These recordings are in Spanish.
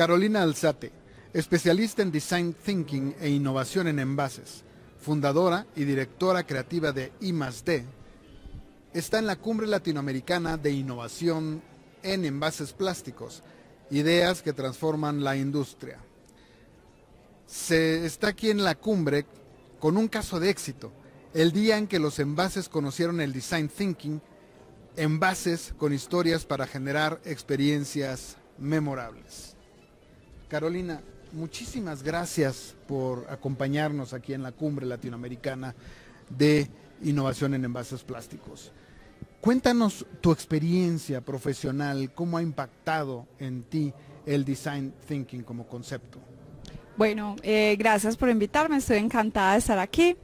Carolina Alzate, especialista en Design Thinking e Innovación en Envases, fundadora y directora creativa de I+D, está en la Cumbre Latinoamericana de Innovación en Envases Plásticos, ideas que transforman la industria. Se está aquí en la cumbre con un caso de éxito, el día en que los envases conocieron el design thinking, envases con historias para generar experiencias memorables. Carolina, muchísimas gracias por acompañarnos aquí en la cumbre latinoamericana de innovación en envases plásticos. Cuéntanos tu experiencia profesional, cómo ha impactado en ti el design thinking como concepto. Bueno, eh, gracias por invitarme, estoy encantada de estar aquí.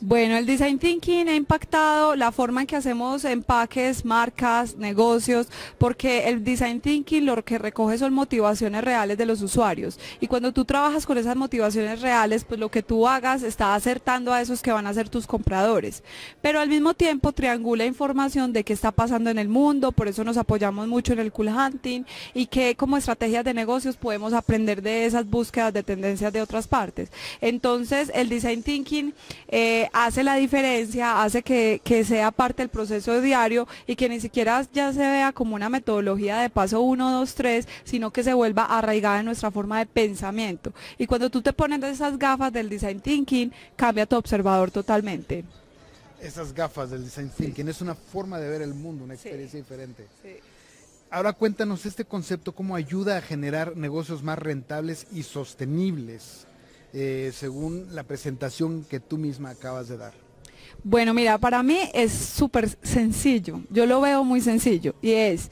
Bueno, el Design Thinking ha impactado la forma en que hacemos empaques, marcas, negocios, porque el Design Thinking lo que recoge son motivaciones reales de los usuarios. Y cuando tú trabajas con esas motivaciones reales, pues lo que tú hagas está acertando a esos que van a ser tus compradores. Pero al mismo tiempo triangula información de qué está pasando en el mundo, por eso nos apoyamos mucho en el cool hunting y que como estrategias de negocios podemos aprender de esas búsquedas de tendencias de otras partes. Entonces, el design thinking eh, hace la diferencia, hace que, que, sea parte del proceso diario y que ni siquiera ya se vea como una metodología de paso 1, 2, 3, sino que se vuelva arraigada en nuestra forma de pensamiento. Y cuando tú te pones esas gafas del design thinking, cambia tu observador totalmente. Esas gafas del design thinking es una forma de ver el mundo, una experiencia diferente. Sí. Ahora cuéntanos este concepto, cómo ayuda a generar negocios más rentables y sostenibles, eh, según la presentación que tú misma acabas de dar. Bueno, mira, para mí es súper sencillo, yo lo veo muy sencillo, y es,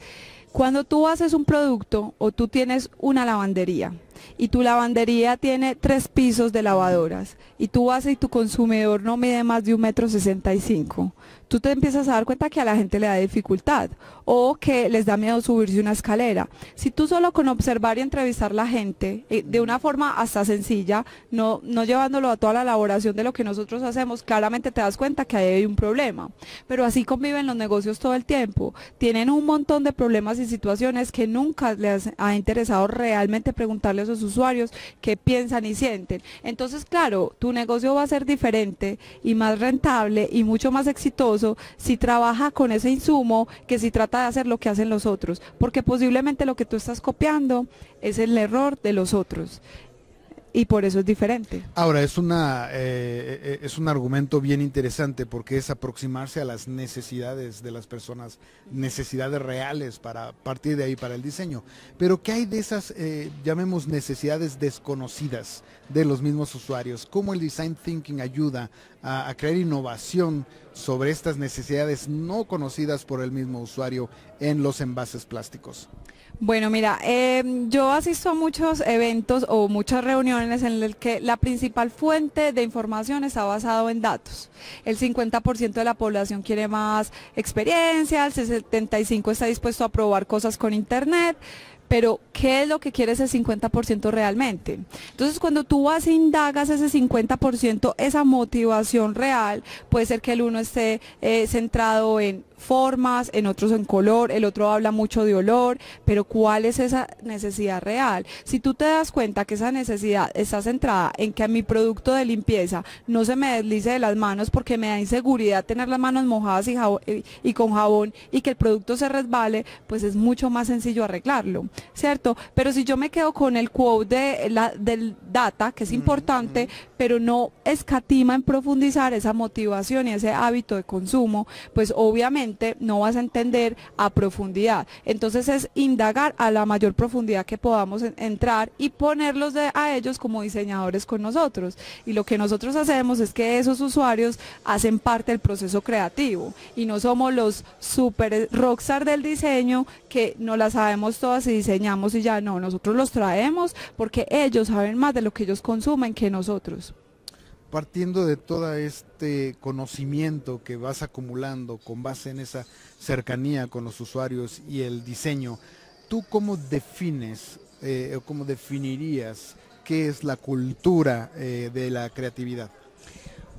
cuando tú haces un producto o tú tienes una lavandería, y tu lavandería tiene tres pisos de lavadoras y tú vas y tu consumidor no mide más de un metro sesenta y cinco, tú te empiezas a dar cuenta que a la gente le da dificultad o que les da miedo subirse una escalera. Si tú solo con observar y entrevistar la gente eh, de una forma hasta sencilla, no, no llevándolo a toda la elaboración de lo que nosotros hacemos, claramente te das cuenta que hay un problema. Pero así conviven los negocios todo el tiempo. Tienen un montón de problemas y situaciones que nunca les ha interesado realmente preguntarles usuarios que piensan y sienten. Entonces, claro, tu negocio va a ser diferente y más rentable y mucho más exitoso si trabaja con ese insumo que si trata de hacer lo que hacen los otros, porque posiblemente lo que tú estás copiando es el error de los otros y por eso es diferente. Ahora, es, una, eh, eh, es un argumento bien interesante porque es aproximarse a las necesidades de las personas, necesidades reales para partir de ahí para el diseño. Pero ¿qué hay de esas, eh, llamemos, necesidades desconocidas de los mismos usuarios? ¿Cómo el design thinking ayuda a, crear innovación sobre estas necesidades no conocidas por el mismo usuario en los envases plásticos? Bueno, mira, em, yo asisto a muchos eventos o muchas reuniones en el que la principal fuente de información está basado en datos. El 50% de la población quiere más experiencia, el 75% está dispuesto a probar cosas con internet, pero ¿qué es lo que quiere ese 50% realmente? Entonces, cuando tú vas e indagas ese 50%, esa motivación real, puede ser que el uno esté eh, centrado en formas, en otros en color, el otro habla mucho de olor, pero ¿cuál es esa necesidad real? Si tú te das cuenta que esa necesidad está centrada en que a mi producto de limpieza no se me deslice de las manos porque me da inseguridad tener las manos mojadas y, y con jabón y que el producto se resbale, pues es mucho más sencillo arreglarlo. ¿cierto? Pero si yo me quedo con el quote de, la, del data, que es importante, pero no escatima en profundizar esa motivación y ese hábito de consumo, pues obviamente no vas a entender a profundidad. Entonces es indagar a la mayor profundidad que podamos entrar y ponerlos a ellos como diseñadores con nosotros. Y lo que nosotros hacemos es que esos usuarios hacen parte del proceso creativo y no somos los super rockstar del diseño que no la sabemos todas y diseñamos y ya no, nosotros los traemos porque ellos saben más de lo que ellos consumen que nosotros. Partiendo de todo este conocimiento que vas acumulando con base en esa cercanía con los usuarios y el diseño, ¿tú cómo defines eh, o cómo definirías qué es la cultura eh, de la creatividad?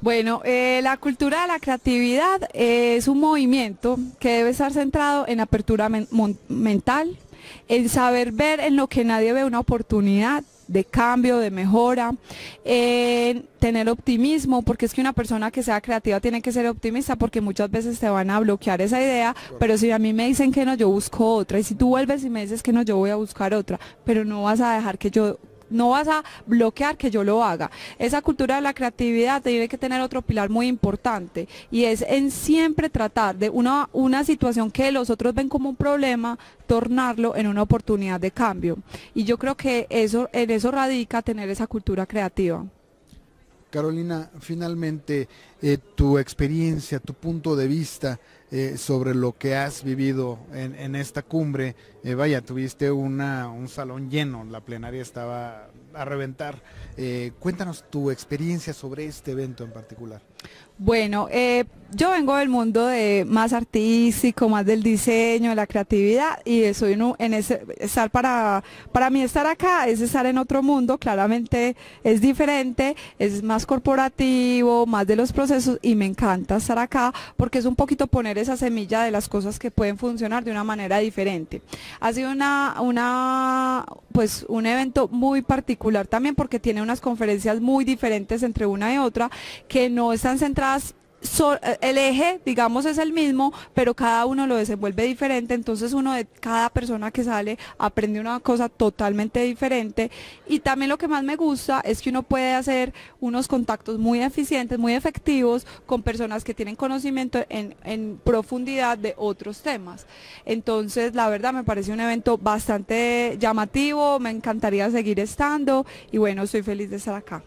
Bueno, eh, la cultura de la creatividad es un movimiento que debe estar centrado en apertura mental, en saber ver en lo que nadie ve una oportunidad de cambio, de mejora, en tener optimismo, porque es que una persona que sea creativa tiene que ser optimista porque muchas veces te van a bloquear esa idea, pero si a mí me dicen que no, yo busco otra, y si tú vuelves y me dices que no, yo voy a buscar otra, pero no vas a dejar que yo no vas a bloquear que yo lo haga. Esa cultura de la creatividad tiene que tener otro pilar muy importante y es en siempre tratar de una, situación que los otros ven como un problema, tornarlo en una oportunidad de cambio. Y yo creo que eso, en eso radica tener esa cultura creativa. Carolina, finalmente eh, tu experiencia, tu punto de vista eh, sobre lo que has vivido en esta cumbre eh, vaya, tuviste un salón lleno, la plenaria estaba a reventar. Eh, cuéntanos tu experiencia sobre este evento en particular. Bueno, eh, yo vengo del mundo más artístico, más del diseño, de la creatividad y soy en ese, estar para para mí estar acá es estar en otro mundo, claramente es diferente, es más corporativo, más de los procesos y me encanta estar acá porque es un poquito poner esa semilla de las cosas que pueden funcionar de una manera diferente. Ha sido una, una, pues un evento muy particular también porque tiene unas conferencias muy diferentes entre una y otra que no están centradas eh, el eje, digamos, es el mismo, pero cada uno lo desenvuelve diferente, entonces uno de cada persona que sale aprende una cosa totalmente diferente. Y también lo que más me gusta es que uno puede hacer unos contactos muy eficientes, muy efectivos con personas que tienen conocimiento en, en profundidad de otros temas. Entonces, la verdad, me parece un evento bastante llamativo, me encantaría seguir estando y bueno, soy feliz de estar acá.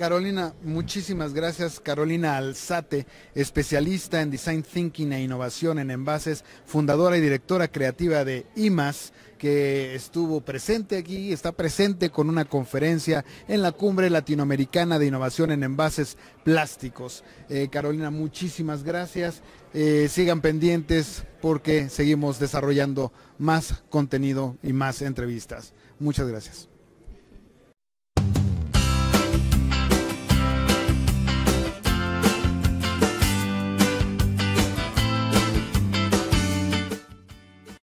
Carolina, muchísimas gracias. Carolina Alzate, especialista en Design Thinking e Innovación en Envases, fundadora y directora creativa de IMAS, que estuvo presente aquí, está presente con una conferencia en la Cumbre Latinoamericana de Innovación en Envases Plásticos. Eh, Carolina, muchísimas gracias. Eh, sigan pendientes porque seguimos desarrollando más contenido y más entrevistas. Muchas gracias.